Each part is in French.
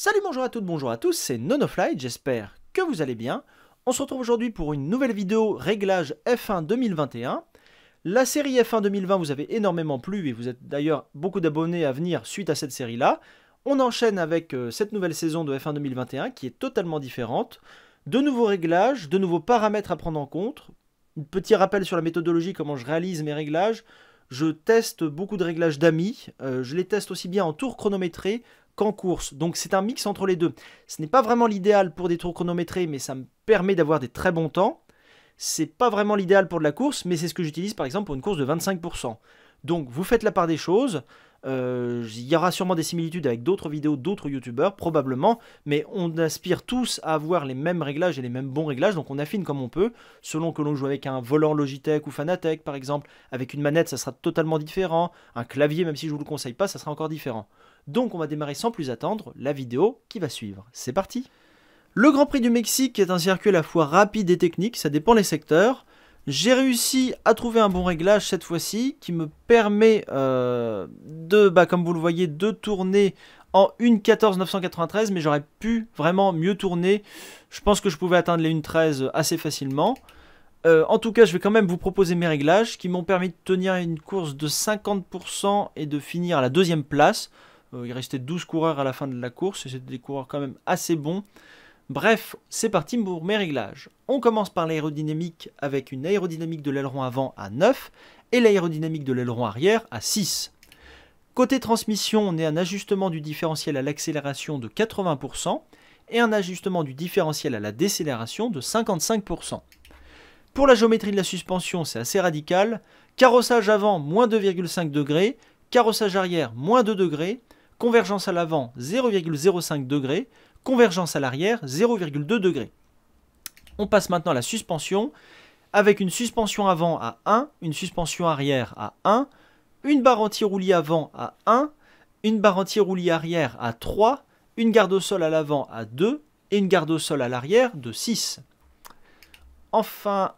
Salut, bonjour à toutes, bonjour à tous, c'est Nonofly, j'espère que vous allez bien. On se retrouve aujourd'hui pour une nouvelle vidéo réglage F1 2021. La série F1 2020 vous avez énormément plu et vous êtes d'ailleurs beaucoup d'abonnés à venir suite à cette série-là. On enchaîne avec euh, cette nouvelle saison de F1 2021 qui est totalement différente. De nouveaux réglages, de nouveaux paramètres à prendre en compte. petit rappel sur la méthodologie, comment je réalise mes réglages, je teste beaucoup de réglages d'amis, euh, je les teste aussi bien en tour chronométré qu'en course. Donc c'est un mix entre les deux. Ce n'est pas vraiment l'idéal pour des tours chronométrés, mais ça me permet d'avoir des très bons temps. C'est pas vraiment l'idéal pour de la course, mais c'est ce que j'utilise par exemple pour une course de 25%. Donc vous faites la part des choses. Euh, il y aura sûrement des similitudes avec d'autres vidéos d'autres youtubeurs, probablement, mais on aspire tous à avoir les mêmes réglages et les mêmes bons réglages, donc on affine comme on peut, selon que l'on joue avec un volant Logitech ou Fanatec par exemple, avec une manette ça sera totalement différent, un clavier même si je vous le conseille pas, ça sera encore différent. Donc on va démarrer sans plus attendre la vidéo qui va suivre. C'est parti le Grand Prix du Mexique est un circuit à la fois rapide et technique, ça dépend les secteurs. J'ai réussi à trouver un bon réglage cette fois-ci qui me permet euh, de, bah, comme vous le voyez, de tourner en 1'14'993 mais j'aurais pu vraiment mieux tourner. Je pense que je pouvais atteindre les 1.13 assez facilement. Euh, en tout cas, je vais quand même vous proposer mes réglages qui m'ont permis de tenir une course de 50% et de finir à la deuxième place. Euh, il restait 12 coureurs à la fin de la course et c'était des coureurs quand même assez bons. Bref, c'est parti pour mes réglages. On commence par l'aérodynamique avec une aérodynamique de l'aileron avant à 9 et l'aérodynamique de l'aileron arrière à 6. Côté transmission, on est un ajustement du différentiel à l'accélération de 80% et un ajustement du différentiel à la décélération de 55%. Pour la géométrie de la suspension, c'est assez radical. Carrossage avant, moins 2,5 degrés. Carrossage arrière, moins 2 degrés. Convergence à l'avant, 0,05 degrés. Convergence à l'arrière, 0,2 degrés. On passe maintenant à la suspension, avec une suspension avant à 1, une suspension arrière à 1, une barre anti-roulis avant à 1, une barre anti-roulis arrière à 3, une garde au sol à l'avant à 2 et une garde au sol à l'arrière de 6. Enfin,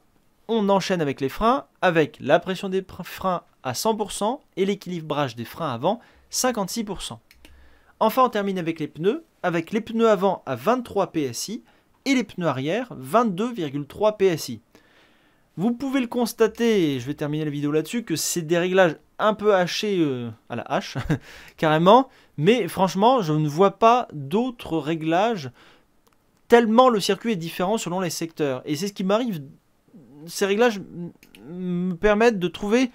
on enchaîne avec les freins, avec la pression des freins à 100% et l'équilibrage des freins avant 56%. Enfin, on termine avec les pneus, avec les pneus avant à 23 PSI et les pneus arrière 22,3 PSI. Vous pouvez le constater, et je vais terminer la vidéo là-dessus, que c'est des réglages un peu hachés euh, à la hache, carrément, mais franchement, je ne vois pas d'autres réglages tellement le circuit est différent selon les secteurs. Et c'est ce qui m'arrive, ces réglages me permettent de trouver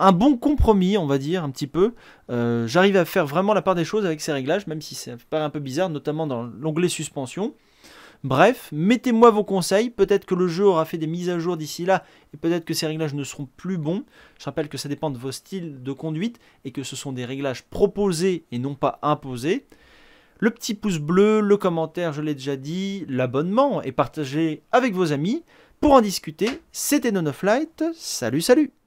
un bon compromis, on va dire, un petit peu. Euh, j'arrive à faire vraiment la part des choses avec ces réglages, même si ça paraît un peu bizarre, notamment dans l'onglet suspension. Bref, mettez-moi vos conseils, peut-être que le jeu aura fait des mises à jour d'ici là, et peut-être que ces réglages ne seront plus bons. Je rappelle que ça dépend de vos styles de conduite, et que ce sont des réglages proposés et non pas imposés. Le petit pouce bleu, le commentaire, je l'ai déjà dit, l'abonnement, et partagez avec vos amis. Pour en discuter, c'était Nonoflight, salut salut